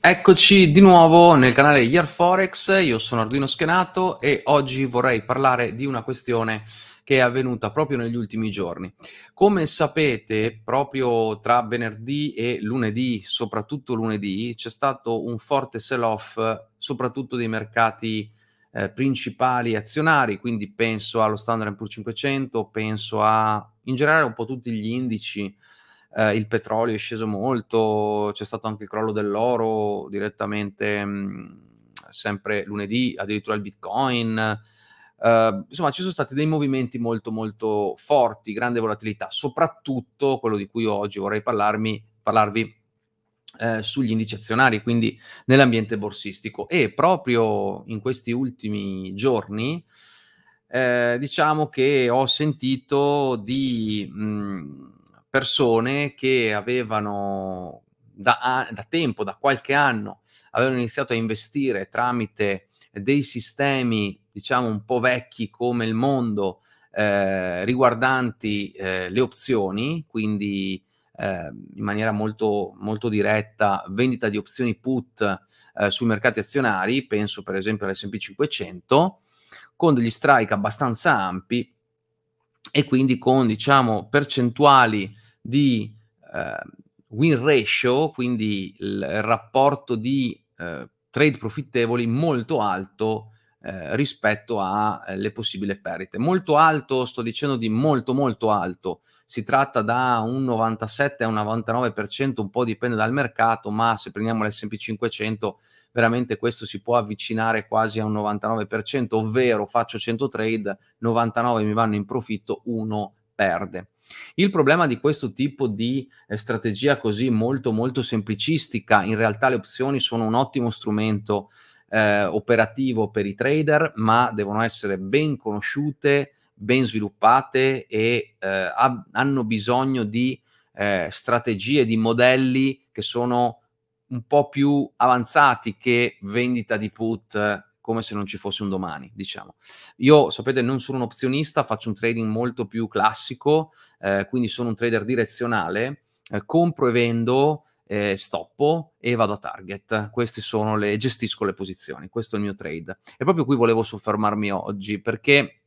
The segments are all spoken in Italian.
Eccoci di nuovo nel canale Year Forex, io sono Arduino Schenato e oggi vorrei parlare di una questione che è avvenuta proprio negli ultimi giorni. Come sapete, proprio tra venerdì e lunedì, soprattutto lunedì, c'è stato un forte sell-off soprattutto dei mercati eh, principali azionari, quindi penso allo Standard Poor's 500, penso a in generale un po' tutti gli indici eh, eh, il petrolio è sceso molto, c'è stato anche il crollo dell'oro direttamente mh, sempre lunedì, addirittura il bitcoin. Uh, insomma, ci sono stati dei movimenti molto molto forti, grande volatilità, soprattutto quello di cui oggi vorrei parlarmi, parlarvi eh, sugli indici azionari, quindi nell'ambiente borsistico. E proprio in questi ultimi giorni, eh, diciamo che ho sentito di mh, persone che avevano da, da tempo, da qualche anno, avevano iniziato a investire tramite dei sistemi, diciamo, un po' vecchi come il mondo, eh, riguardanti eh, le opzioni, quindi eh, in maniera molto, molto diretta vendita di opzioni put eh, sui mercati azionari, penso per esempio all'S&P 500, con degli strike abbastanza ampi e quindi con diciamo percentuali di eh, win ratio, quindi il rapporto di eh, trade profittevoli molto alto eh, rispetto alle eh, possibili perdite. Molto alto, sto dicendo di molto molto alto, si tratta da un 97 a un 99%, un po' dipende dal mercato, ma se prendiamo l'SP 500 veramente questo si può avvicinare quasi a un 99%, ovvero faccio 100 trade, 99 mi vanno in profitto, uno perde. Il problema di questo tipo di eh, strategia così molto molto semplicistica, in realtà le opzioni sono un ottimo strumento eh, operativo per i trader, ma devono essere ben conosciute, ben sviluppate e eh, ha, hanno bisogno di eh, strategie, di modelli che sono un po' più avanzati che vendita di put come se non ci fosse un domani, diciamo. Io, sapete, non sono un opzionista, faccio un trading molto più classico, eh, quindi sono un trader direzionale, eh, compro e vendo, eh, stoppo e vado a target. Queste sono le, gestisco le posizioni, questo è il mio trade. E proprio qui volevo soffermarmi oggi, perché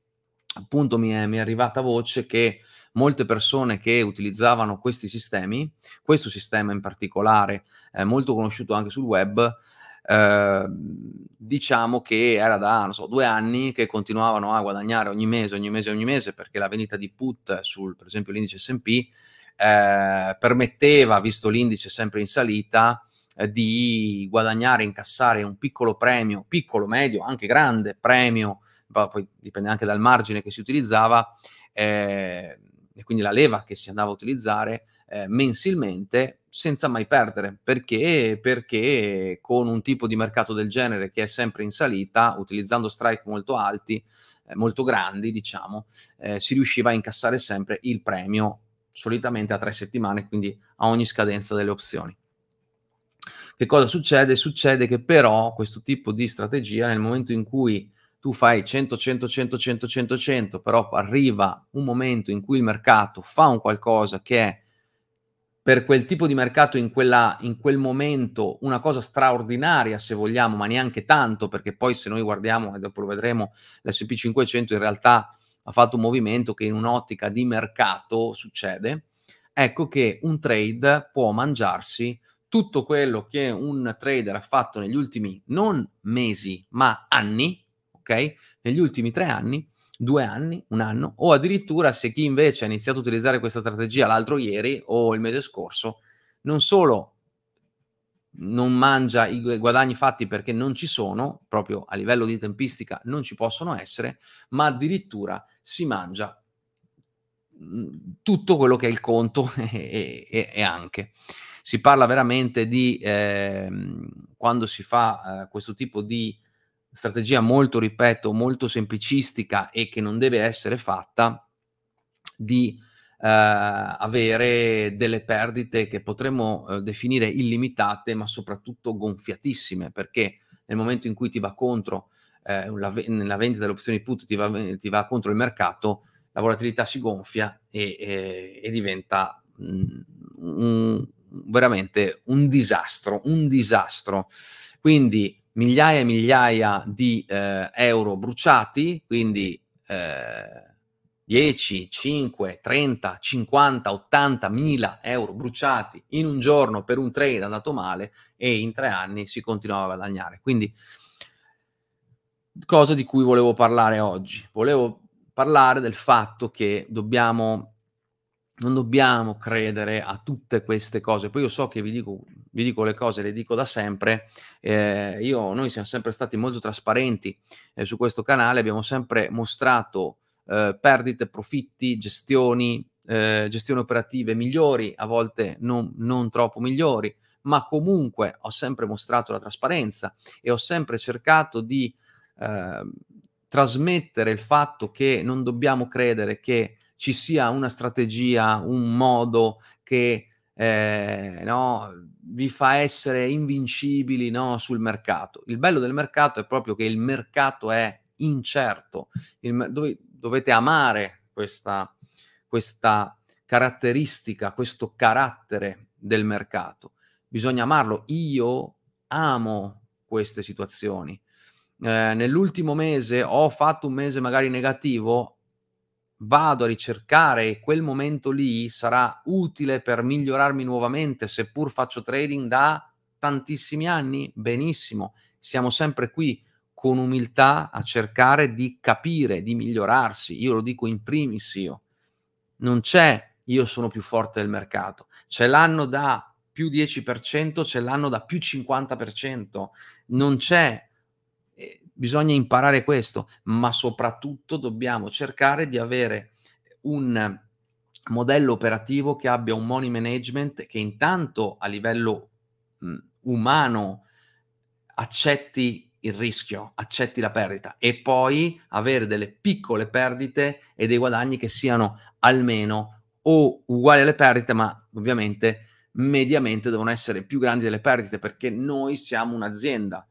appunto mi è, mi è arrivata voce che molte persone che utilizzavano questi sistemi, questo sistema in particolare, eh, molto conosciuto anche sul web, eh, diciamo che era da so, due anni che continuavano a guadagnare ogni mese, ogni mese, ogni mese, perché la vendita di put sul, per esempio, l'indice SP eh, permetteva, visto l'indice sempre in salita, eh, di guadagnare, incassare un piccolo premio, piccolo, medio, anche grande premio poi dipende anche dal margine che si utilizzava, eh, e quindi la leva che si andava a utilizzare eh, mensilmente senza mai perdere. Perché? Perché con un tipo di mercato del genere che è sempre in salita, utilizzando strike molto alti, eh, molto grandi, diciamo, eh, si riusciva a incassare sempre il premio solitamente a tre settimane, quindi a ogni scadenza delle opzioni. Che cosa succede? Succede che però questo tipo di strategia nel momento in cui tu fai 100, 100, 100, 100, 100, 100, però arriva un momento in cui il mercato fa un qualcosa che è per quel tipo di mercato in, quella, in quel momento una cosa straordinaria, se vogliamo, ma neanche tanto, perché poi se noi guardiamo, e dopo lo vedremo, l'SP500 in realtà ha fatto un movimento che in un'ottica di mercato succede, ecco che un trade può mangiarsi tutto quello che un trader ha fatto negli ultimi non mesi, ma anni, ok? Negli ultimi tre anni, due anni, un anno, o addirittura se chi invece ha iniziato a utilizzare questa strategia l'altro ieri o il mese scorso, non solo non mangia i guadagni fatti perché non ci sono, proprio a livello di tempistica non ci possono essere, ma addirittura si mangia mm, tutto quello che è il conto e, e, e anche. Si parla veramente di eh, quando si fa eh, questo tipo di strategia molto, ripeto, molto semplicistica e che non deve essere fatta di eh, avere delle perdite che potremmo eh, definire illimitate, ma soprattutto gonfiatissime, perché nel momento in cui ti va contro eh, la, nella vendita delle opzioni put, ti va, ti va, contro il mercato, la volatilità si gonfia e, e, e diventa mh, mm, un, veramente un disastro, un disastro. Quindi migliaia e migliaia di eh, euro bruciati, quindi eh, 10, 5, 30, 50, 80 mila euro bruciati in un giorno per un trade andato male e in tre anni si continuava a guadagnare. Quindi cosa di cui volevo parlare oggi. Volevo parlare del fatto che dobbiamo non dobbiamo credere a tutte queste cose. Poi io so che vi dico vi dico le cose, le dico da sempre, eh, io, noi siamo sempre stati molto trasparenti eh, su questo canale, abbiamo sempre mostrato eh, perdite, profitti, gestioni, eh, gestioni operative migliori, a volte non, non troppo migliori, ma comunque ho sempre mostrato la trasparenza e ho sempre cercato di ehm, trasmettere il fatto che non dobbiamo credere che ci sia una strategia, un modo che eh, no, vi fa essere invincibili no, sul mercato. Il bello del mercato è proprio che il mercato è incerto, il, dov- dovete amare questa, questa caratteristica, questo carattere del mercato. Bisogna amarlo. Io amo queste situazioni. Eh, nell'ultimo mese ho fatto un mese magari negativo, vado a ricercare e quel momento lì sarà utile per migliorarmi nuovamente, seppur faccio trading da tantissimi anni, benissimo, siamo sempre qui con umiltà a cercare di capire, di migliorarsi, io lo dico in primis io, non c'è io sono più forte del mercato, c'è l'anno da più 10%, c'è l'anno da più 50%, non c'è Bisogna imparare questo, ma soprattutto dobbiamo cercare di avere un modello operativo che abbia un money management che intanto a livello mh, umano accetti il rischio, accetti la perdita e poi avere delle piccole perdite e dei guadagni che siano almeno o uguali alle perdite, ma ovviamente mediamente devono essere più grandi delle perdite perché noi siamo un'azienda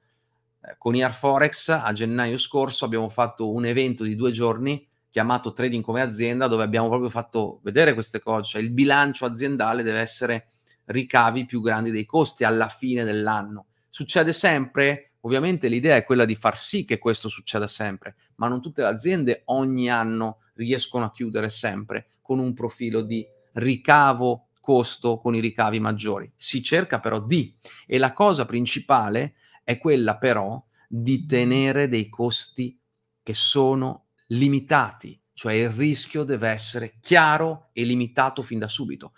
eh, con IR Forex a gennaio scorso abbiamo fatto un evento di due giorni chiamato Trading come azienda dove abbiamo proprio fatto vedere queste cose, cioè il bilancio aziendale deve essere ricavi più grandi dei costi alla fine dell'anno. Succede sempre, ovviamente l'idea è quella di far sì che questo succeda sempre, ma non tutte le aziende ogni anno riescono a chiudere sempre con un profilo di ricavo costo con i ricavi maggiori. Si cerca però di e la cosa principale è è quella però di tenere dei costi che sono limitati, cioè il rischio deve essere chiaro e limitato fin da subito.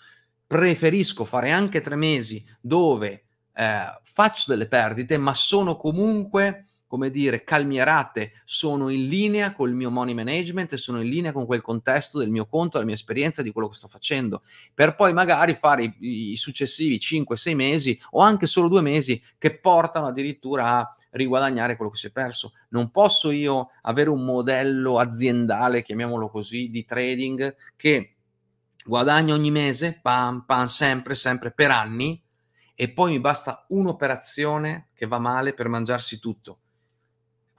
Preferisco fare anche tre mesi dove eh, faccio delle perdite, ma sono comunque come dire, calmierate, sono in linea col mio money management e sono in linea con quel contesto del mio conto, della mia esperienza, di quello che sto facendo, per poi magari fare i, i successivi 5-6 mesi o anche solo due mesi che portano addirittura a riguadagnare quello che si è perso. Non posso io avere un modello aziendale, chiamiamolo così, di trading che guadagno ogni mese, pam, pam, sempre, sempre, per anni, e poi mi basta un'operazione che va male per mangiarsi tutto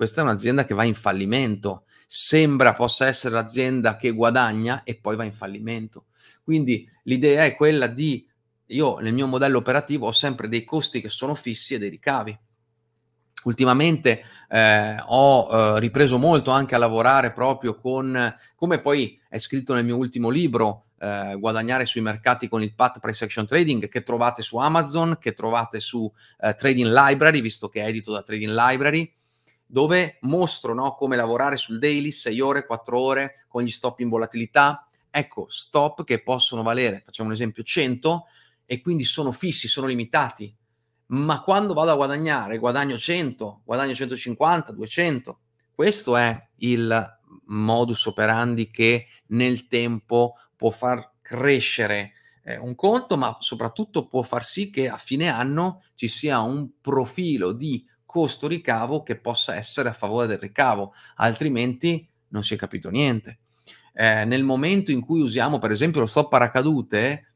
questa è un'azienda che va in fallimento. Sembra possa essere l'azienda che guadagna e poi va in fallimento. Quindi l'idea è quella di, io nel mio modello operativo ho sempre dei costi che sono fissi e dei ricavi. Ultimamente eh, ho eh, ripreso molto anche a lavorare proprio con, come poi è scritto nel mio ultimo libro, eh, guadagnare sui mercati con il PAT Price Action Trading, che trovate su Amazon, che trovate su eh, Trading Library, visto che è edito da Trading Library, dove mostro no, come lavorare sul daily 6 ore, 4 ore con gli stop in volatilità. Ecco, stop che possono valere, facciamo un esempio, 100 e quindi sono fissi, sono limitati. Ma quando vado a guadagnare, guadagno 100, guadagno 150, 200. Questo è il modus operandi che nel tempo può far crescere eh, un conto, ma soprattutto può far sì che a fine anno ci sia un profilo di costo-ricavo che possa essere a favore del ricavo, altrimenti non si è capito niente. Eh, nel momento in cui usiamo per esempio lo stop paracadute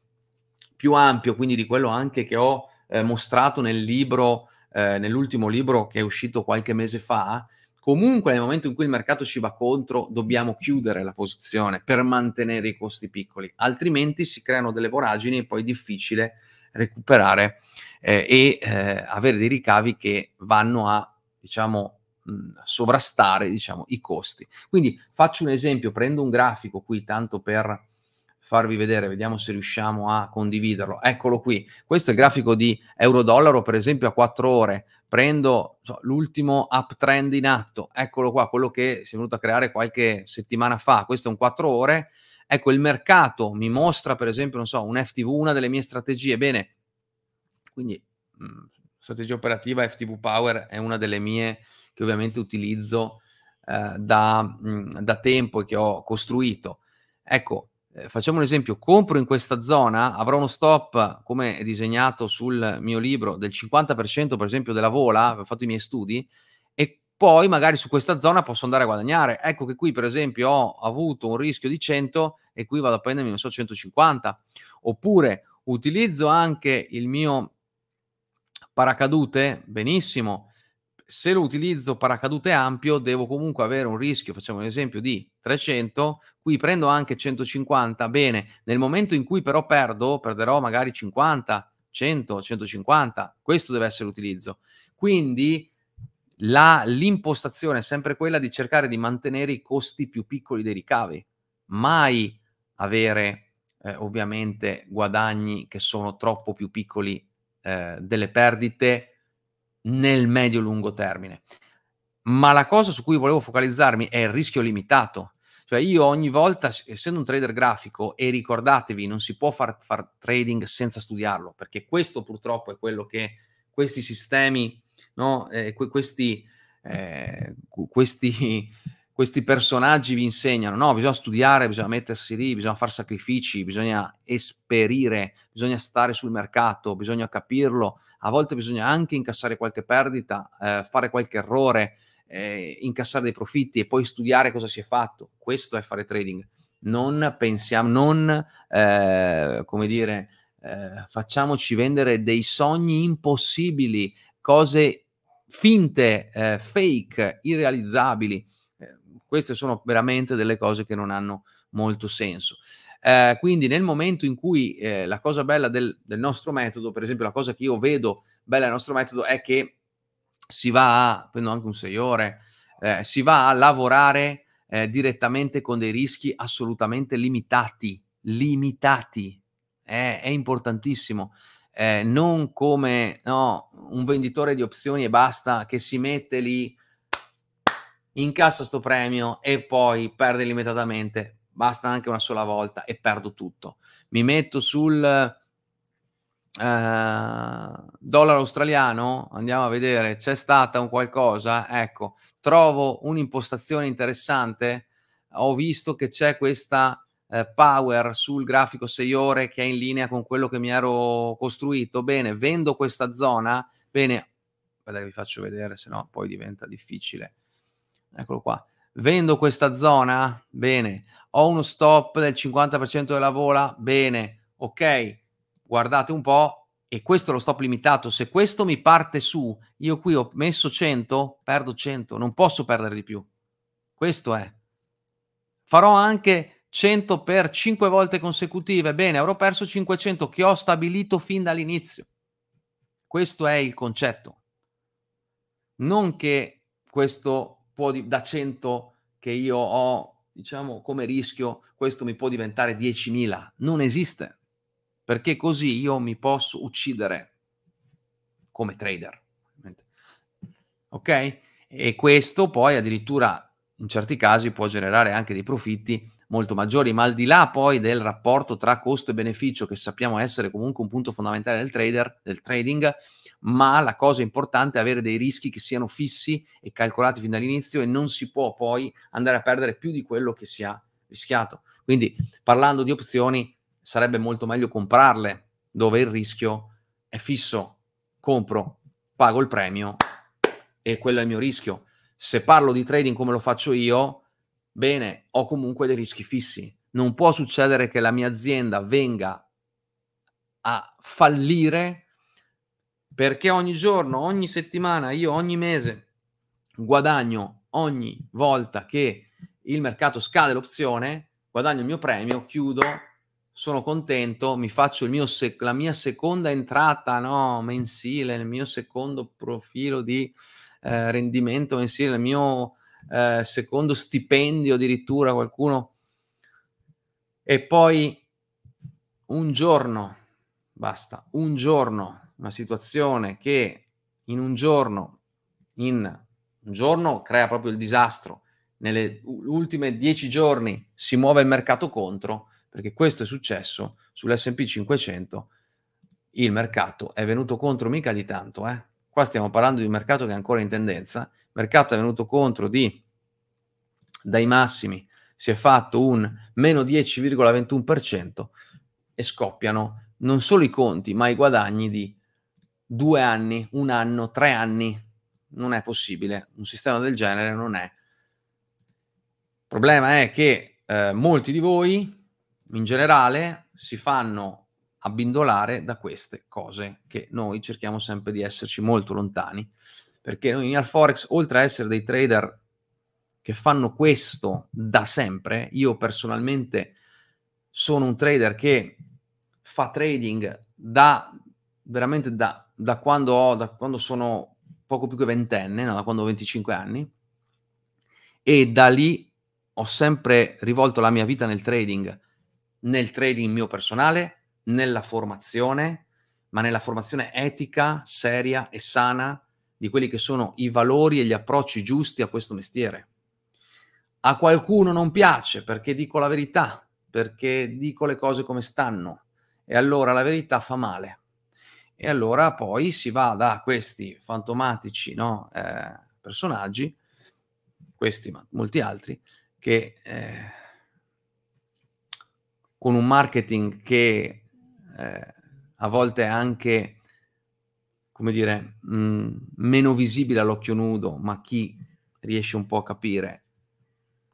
più ampio, quindi di quello anche che ho eh, mostrato nel libro, eh, nell'ultimo libro che è uscito qualche mese fa, comunque nel momento in cui il mercato ci va contro dobbiamo chiudere la posizione per mantenere i costi piccoli, altrimenti si creano delle voragini e poi è difficile recuperare eh, e eh, avere dei ricavi che vanno a, diciamo, sovrastare, diciamo, i costi. Quindi faccio un esempio, prendo un grafico qui tanto per farvi vedere, vediamo se riusciamo a condividerlo. Eccolo qui, questo è il grafico di euro-dollaro, per esempio a 4 ore. Prendo so, l'ultimo uptrend in atto, eccolo qua, quello che si è venuto a creare qualche settimana fa, questo è un 4 ore, Ecco, il mercato mi mostra, per esempio, non so, un FTV, una delle mie strategie. Bene, quindi mh, mhmm, strategia operativa FTV Power è una delle mie che ovviamente utilizzo eh, da, mh, mhmm, da tempo e che ho costruito. Ecco, eh, facciamo un esempio, compro in questa zona, avrò uno stop, come è disegnato sul mio libro, del 50% per esempio della vola, ho fatto i miei studi, poi magari su questa zona posso andare a guadagnare. Ecco che qui per esempio ho avuto un rischio di 100 e qui vado a prendermi, non so, 150. Oppure utilizzo anche il mio paracadute, benissimo. Se lo utilizzo paracadute ampio, devo comunque avere un rischio, facciamo un esempio di 300, qui prendo anche 150, bene, nel momento in cui però perdo, perderò magari 50, 100, 150, questo deve essere l'utilizzo. Quindi la, l'impostazione è sempre quella di cercare di mantenere i costi più piccoli dei ricavi, mai avere eh, ovviamente guadagni che sono troppo più piccoli eh, delle perdite nel medio-lungo termine. Ma la cosa su cui volevo focalizzarmi è il rischio limitato. Cioè io ogni volta, essendo un trader grafico, e ricordatevi, non si può fare far trading senza studiarlo, perché questo purtroppo è quello che questi sistemi no? eh, questi, eh, questi, questi, personaggi vi insegnano, no? Bisogna studiare, bisogna mettersi lì, bisogna fare sacrifici, bisogna esperire, bisogna stare sul mercato, bisogna capirlo, a volte bisogna anche incassare qualche perdita, eh, fare qualche errore, eh, incassare dei profitti e poi studiare cosa si è fatto. Questo è fare trading. Non pensiamo, non, eh, come dire, eh, facciamoci vendere dei sogni impossibili, cose finte, eh, fake, irrealizzabili. Eh, queste sono veramente delle cose che non hanno molto senso. Eh, quindi nel momento in cui eh, la cosa bella del, del, nostro metodo, per esempio la cosa che io vedo bella del nostro metodo è che si va a, prendo anche un 6 ore, eh, si va a lavorare direttamente con dei rischi assolutamente limitati, limitati, è importantissimo eh, non come no, un venditore di opzioni e basta che si mette lì, incassa sto premio e poi perde limitatamente. Basta anche una sola volta e perdo tutto. Mi metto sul eh, dollaro australiano, andiamo a vedere, c'è stata un qualcosa, ecco, trovo un'impostazione interessante, ho visto che c'è questa eh, power sul grafico 6 ore che è in linea con quello che mi ero costruito, bene, vendo questa zona, bene, guarda vi faccio vedere, se no poi diventa difficile. Eccolo qua. Vendo questa zona, bene. Ho uno stop del 50% della vola, bene. Ok, guardate un po', e questo è lo stop limitato. Se questo mi parte su, io qui ho messo 100, perdo 100, non posso perdere di più. Questo è. Farò anche 100 per 5 volte consecutive. Bene, avrò perso 500 che ho stabilito fin dall'inizio. Questo è il concetto. Non che questo può da 100 che io ho, diciamo, come rischio, questo mi può diventare 10.000. Non esiste. Perché così io mi posso uccidere come trader. Ok? E questo poi addirittura in certi casi può generare anche dei profitti molto maggiori, ma al di là poi del rapporto tra costo e beneficio che sappiamo essere comunque un punto fondamentale del trader, del trading, ma la cosa importante è avere dei rischi che siano fissi e calcolati fin dall'inizio e non si può poi andare a perdere più di quello che si ha rischiato. Quindi parlando di opzioni sarebbe molto meglio comprarle dove il rischio è fisso, compro, pago il premio e quello è il mio rischio. Se parlo di trading come lo faccio io, bene, ho comunque dei rischi fissi. Non può succedere che la mia azienda venga a fallire perché ogni giorno, ogni settimana, io ogni mese guadagno ogni volta che il mercato scade l'opzione, guadagno il mio premio, chiudo, sono contento, mi faccio sec- la mia seconda entrata no, mensile, il mio secondo profilo di eh, rendimento mensile, il mio eh, secondo stipendio addirittura qualcuno. E poi un giorno, basta, un giorno, una situazione che in un giorno, in un giorno crea proprio il disastro, nelle ultime dieci giorni si muove il mercato contro, perché questo è successo sull'SP 500, il mercato è venuto contro mica di tanto, eh? Qua stiamo parlando di un mercato che è ancora in tendenza, il mercato è venuto contro di dai massimi si è fatto un meno 10,21% e scoppiano non solo i conti, ma i guadagni di due anni, un anno, tre anni. Non è possibile, un sistema del genere non è. Il problema è che eh, molti di voi in generale si fanno abbindolare da queste cose che noi cerchiamo sempre di esserci molto lontani, perché noi in Alforex, oltre a essere dei trader che fanno questo da sempre, io personalmente sono un trader che fa trading da veramente da, da quando ho, da quando sono poco più che ventenne, no, da quando ho 25 anni, e da lì ho sempre rivolto la mia vita nel trading, nel trading mio personale, nella formazione, ma nella formazione etica, seria e sana di quelli che sono i valori e gli approcci giusti a questo mestiere. A qualcuno non piace perché dico la verità, perché dico le cose come stanno e allora la verità fa male. E allora poi si va da questi fantomatici no, eh, personaggi, questi ma molti altri, che eh, con un marketing che eh, a volte anche, come dire, mh, mm, meno visibile all'occhio nudo, ma chi riesce un po' a capire,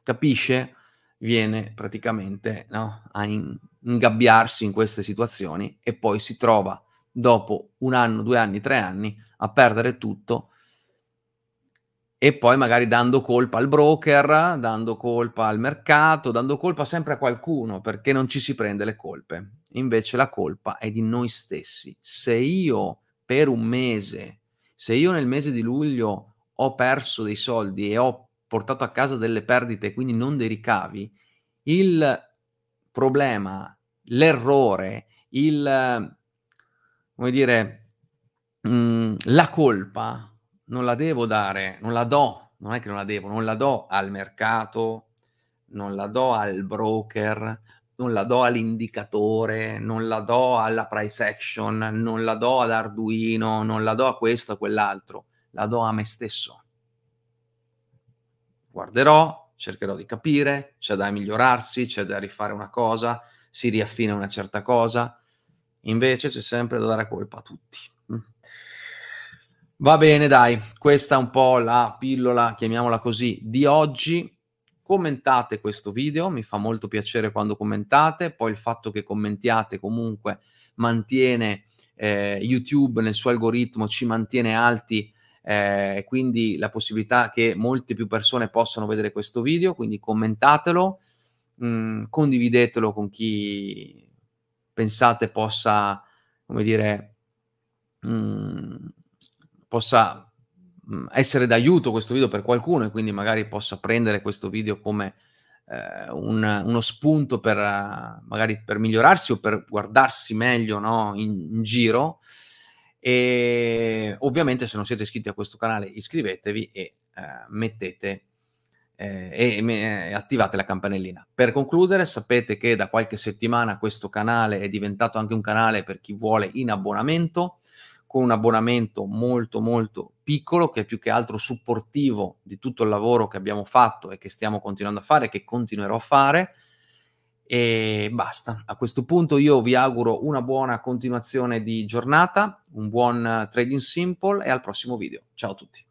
capisce, viene praticamente no, a in, ingabbiarsi in queste situazioni e poi si trova dopo un anno, due anni, tre anni a perdere tutto e poi magari dando colpa al broker, dando colpa al mercato, dando colpa sempre a qualcuno perché non ci si prende le colpe. Invece la colpa è di noi stessi. Se io per un mese, se io nel mese di luglio ho perso dei soldi e ho portato a casa delle perdite, quindi non dei ricavi, il problema, l'errore, il, come dire, mh, mm, la colpa non la devo dare, non la do, non è che non la devo, non la do al mercato, non la do al broker, non la do all'indicatore, non la do alla price action, non la do ad Arduino, non la do a questo, o quell'altro, la do a me stesso. Guarderò, cercherò di capire, c'è da migliorarsi, c'è da rifare una cosa, si riaffina una certa cosa, invece c'è sempre da dare colpa a tutti. Mm. Va bene, dai, questa è un po' la pillola, chiamiamola così, di oggi commentate questo video, mi fa molto piacere quando commentate, poi il fatto che commentiate comunque mantiene eh, YouTube nel suo algoritmo, ci mantiene alti, eh, quindi la possibilità che molte più persone possano vedere questo video, quindi commentatelo, mh, mm, condividetelo con chi pensate possa, come dire, mh, mm, possa Mm, essere d'aiuto questo video per qualcuno e quindi magari possa prendere questo video come eh, un, uno spunto per eh, magari per migliorarsi o per guardarsi meglio no, in, in giro. E ovviamente se non siete iscritti a questo canale iscrivetevi e eh, mettete eh, e, e eh, attivate la campanellina. Per concludere, sapete che da qualche settimana questo canale è diventato anche un canale per chi vuole in abbonamento con un abbonamento molto molto piccolo che è più che altro supportivo di tutto il lavoro che abbiamo fatto e che stiamo continuando a fare, che continuerò a fare e basta. A questo punto io vi auguro una buona continuazione di giornata, un buon trading simple e al prossimo video. Ciao a tutti.